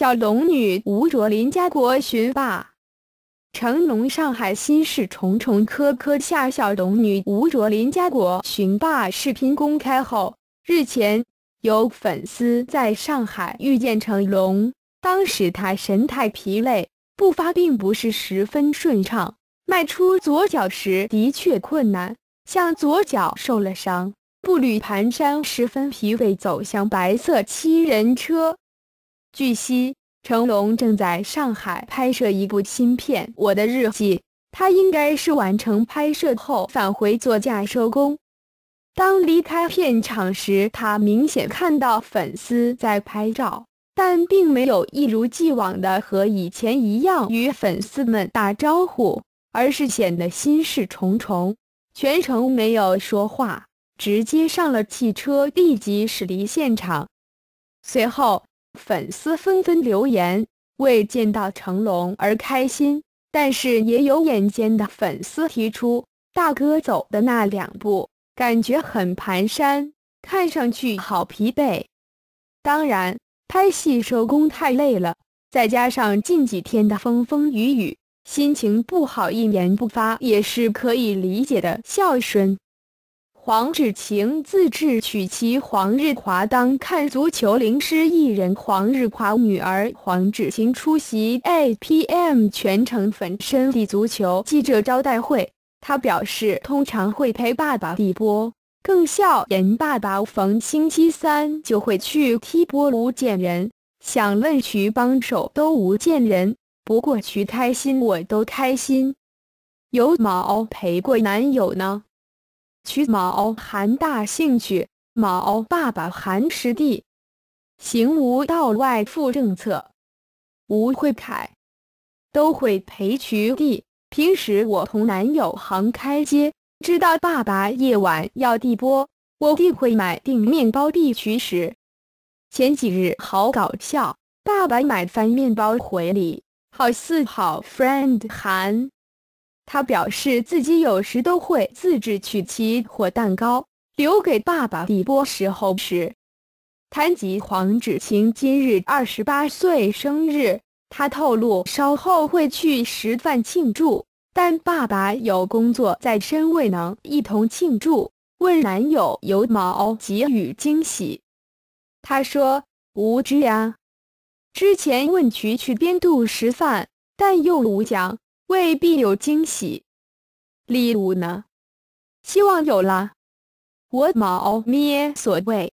小龙女吴卓林家国巡霸，成龙上海心事重重。科科下小龙女吴卓林家国巡霸视频公开后，日前有粉丝在上海遇见成龙，当时他神态疲累，步伐并不是十分顺畅，迈出左脚时的确困难，像左脚受了伤，步履蹒跚，十分疲惫，走向白色七人车。据悉，成龙正在上海拍摄一部新片《我的日记》，他应该是完成拍摄后返回座驾收工。当离开片场时，他明显看到粉丝在拍照，但并没有一如既往的和以前一样与粉丝们打招呼，而是显得心事重重，全程没有说话，直接上了汽车，立即驶离现场。随后。粉丝纷纷留言为见到成龙而开心，但是也有眼尖的粉丝提出，大哥走的那两步感觉很蹒跚，看上去好疲惫。当然，拍戏收工太累了，再加上近几天的风风雨雨，心情不好，一言不发也是可以理解的。孝顺。黄芷晴自制曲奇黄日华，当看足球灵师艺人。黄日华女儿黄芷晴出席 A P M 全程粉身踢足球记者招待会，她表示通常会陪爸爸踢波，更笑言爸爸逢星期三就会去踢波无见人，想问徐帮手都无见人。不过徐开心我都开心，有毛陪过男友呢？娶某韩大兴趣，某爸爸韩师弟，行无到外负政策，吴慧凯都会陪娶弟。平时我同男友行开街，知道爸爸夜晚要地播，我弟会买定面包地取食。前几日好搞笑，爸爸买翻面包回礼，好似好 friend 韩。他表示自己有时都会自制曲奇或蛋糕，留给爸爸底播时候吃。谈及黄芷晴今日二十八岁生日，他透露稍后会去食饭庆祝，但爸爸有工作在身，未能一同庆祝。问男友有冇给予惊喜，他说无知呀。之前问渠去边度食饭，但又无讲。未必有惊喜，礼物呢？希望有了。我毛咩所谓？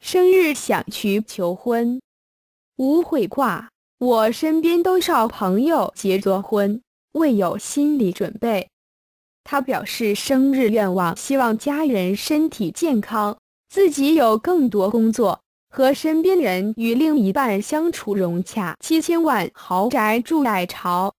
生日想去求婚？无悔卦。我身边多少朋友结着婚，未有心理准备。他表示生日愿望，希望家人身体健康，自己有更多工作，和身边人与另一半相处融洽。七千万豪宅住奶潮。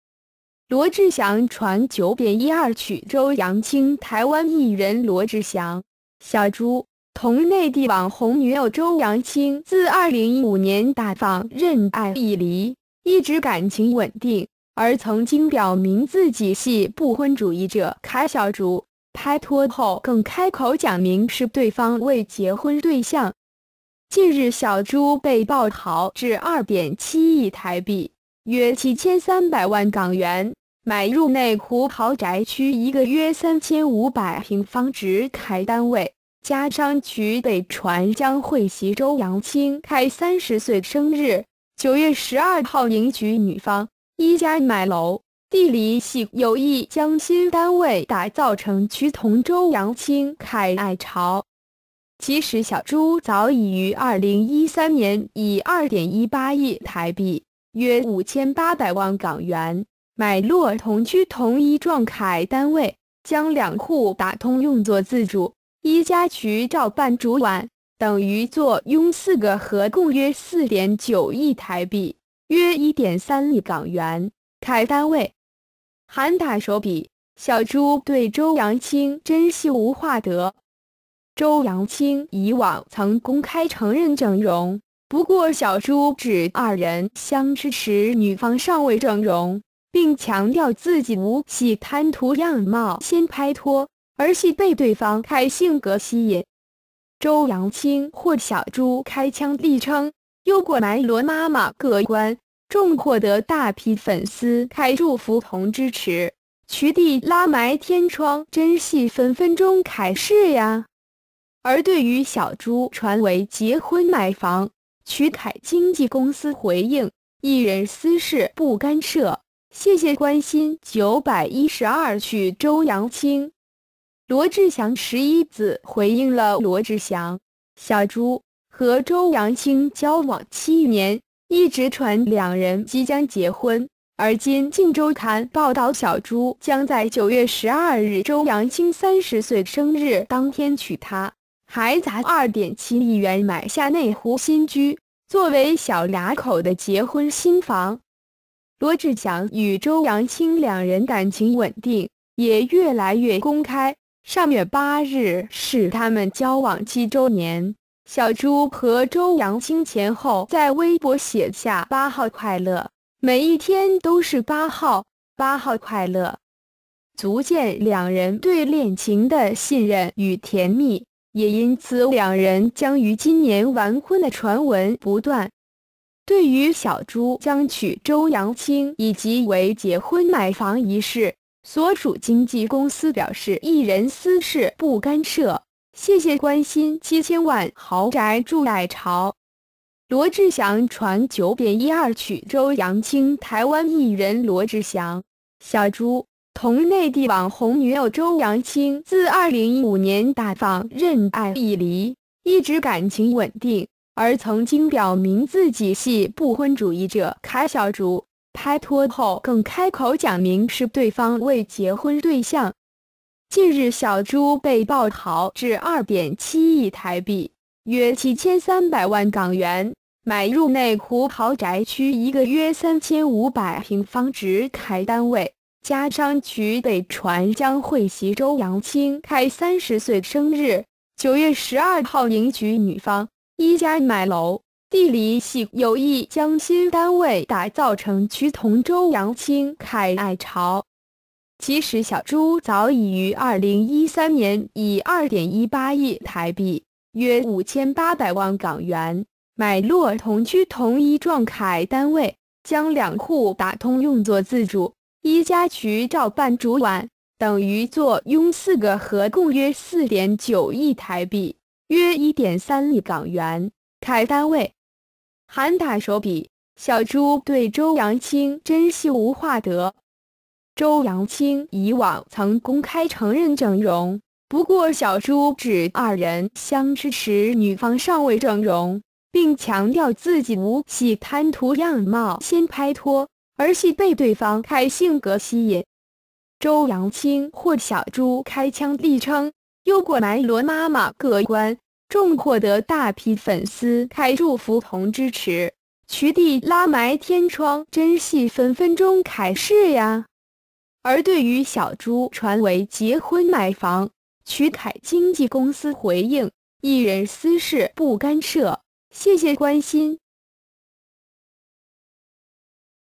罗志祥传九点一二曲，周扬青，台湾艺人罗志祥、小猪同内地网红女友周扬青自二零一五年大方认爱已离，一直感情稳定。而曾经表明自己系不婚主义者开小猪拍拖后更开口讲明是对方为结婚对象。近日小猪被曝豪掷二点七亿台币。约七千三百万港元买入内湖豪宅区一个约三千五百平方直开单位，加商局北传将会袭周扬青开三十岁生日，九月十二号迎娶女方，一家买楼，地理系有意将新单位打造成区同周扬青开爱巢。其实小猪早已于二零一三年以二点一八亿台币。约五千八百万港元买落同居同一幢凯单位，将两户打通用作自住，一家渠照办主管，等于坐拥四个，合共约四点九亿台币，约一点三亿港元凯单位。韩打手笔，小猪对周扬青真惜无话得。周扬青以往曾公开承认整容。不过小猪指二人相识时，女方尚未整容，并强调自己无系贪图样貌先拍拖，而系被对方开性格吸引。周扬青或小猪开腔力撑，又过埋罗妈妈各关，众获得大批粉丝开祝福同支持。渠弟拉埋天窗，真系分分钟开是呀。而对于小猪传为结婚买房，曲凯经纪公司回应：艺人私事不干涉，谢谢关心。九百一十二，曲周扬青，罗志祥十一子回应了罗志祥小猪和周扬青交往七年，一直传两人即将结婚，而今《镜周刊》报道小猪将在九月十二日周扬青三十岁生日当天娶她。还砸二点七亿元买下内湖新居，作为小两口的结婚新房。罗志祥与周扬青两人感情稳定，也越来越公开。上月八日是他们交往七周年，小猪和周扬青前后在微博写下“八号快乐”，每一天都是八号，八号快乐，足见两人对恋情的信任与甜蜜。也因此，两人将于今年完婚的传闻不断。对于小猪将娶周扬青以及为结婚买房一事，所属经纪公司表示：“艺人私事不干涉，谢谢关心。”七千万豪宅住爱巢，罗志祥传九点一二娶周扬青，台湾艺人罗志祥，小猪。同内地网红女友周扬青自二零一五年大方认爱已离，一直感情稳定。而曾经表明自己系不婚主义者，开小猪拍拖后更开口讲明是对方为结婚对象。近日，小猪被爆豪掷二点七亿台币（约七千三百万港元）买入内湖豪宅区一个约三千五百平方直台单位。家商局北传将会席周扬青开三十岁生日，九月十二号迎娶女方，一家买楼，地理系有意将新单位打造成区同周扬青开爱巢。其实小朱早已于二零一三年以二点一八亿台币约五千八百万港元买落同区同一幢凯单位，将两户打通用作自住。一家渠照办，主管等于坐拥四个，合共约四点九亿台币，约一点三亿港元。开单位，韩打手笔，小猪对周扬青真惜无话得。周扬青以往曾公开承认整容，不过小猪指二人相识时，女方尚未整容，并强调自己无喜贪图样貌，先拍拖。儿戏被对方凯性格吸引，周扬青或小猪开腔力撑，又过埋罗妈妈各关，众获得大批粉丝凯祝福同支持。瞿弟拉埋天窗，真系分分钟凯市呀！而对于小猪传为结婚买房，瞿凯经纪公司回应：艺人私事不干涉，谢谢关心。